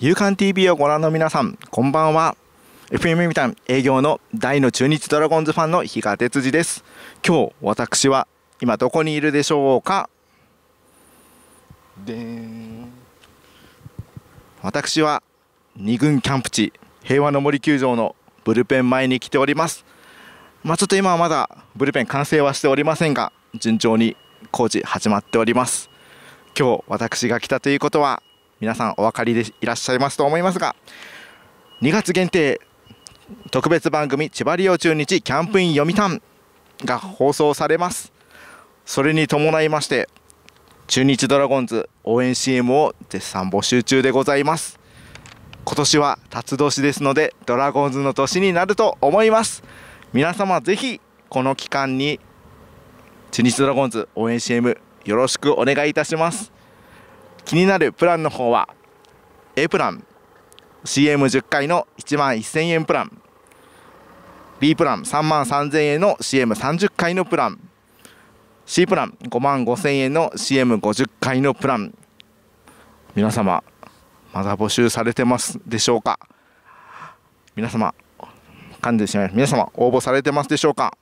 夕刊 TV をご覧の皆さん、こんばんは。FM みたん営業の大の中日ドラゴンズファンの比嘉哲司です。今日、私は今どこにいるでしょうかでん。私は二軍キャンプ地、平和の森球場のブルペン前に来ております。まあ、ちょっと今はまだブルペン完成はしておりませんが、順調に工事始まっております。今日私が来たということは皆さんお分かりでいらっしゃいますと思いますが2月限定特別番組「千葉利用中日キャンプイン読谷」が放送されますそれに伴いまして中日ドラゴンズ応援 CM を絶賛募集中でございます今年は辰年ですのでドラゴンズの年になると思います皆様ぜひこの期間に中日ドラゴンズ応援 CM よろしくお願いいたします気になるプランの方は A プラン CM10 回の1万1000円プラン B プラン3万3000円の CM30 回のプラン C プラン5万5000円の CM50 回のプラン皆様まだ募集されてますでしょうか皆様噛んでしまいます皆様応募されてますでしょうか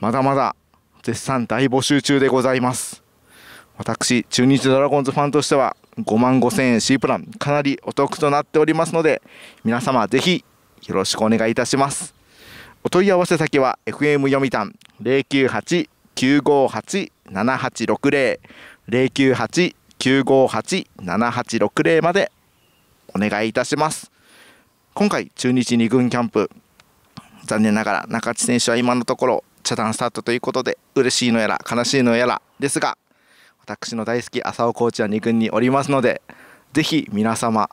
まだまだ絶賛大募集中でございます私、中日ドラゴンズファンとしては、5万5000円 C プラン、かなりお得となっておりますので、皆様ぜひよろしくお願いいたします。お問い合わせ先は FM 読谷098-958-7860 098-958-7860までお願いいたします。今回中日2軍キャンプ残念ながら中地選手は今のところ茶断スタートということで嬉しいのやら悲しいのやらですが私の大好き浅尾コーチは2軍におりますのでぜひ皆様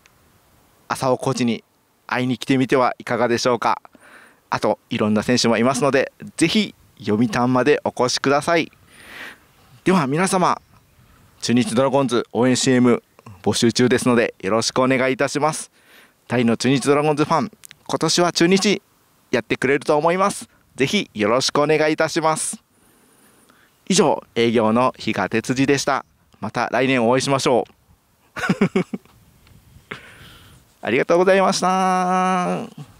浅尾コーチに会いに来てみてはいかがでしょうかあといろんな選手もいますのでぜひ読谷までお越しくださいでは皆様中日ドラゴンズ応援 CM 募集中ですのでよろしくお願いいたしますタイの中日ドラゴンズファン今年は中日やってくれると思いますぜひよろしくお願いいたします以上、営業の日賀哲司でした。また来年お会いしましょう。ありがとうございました。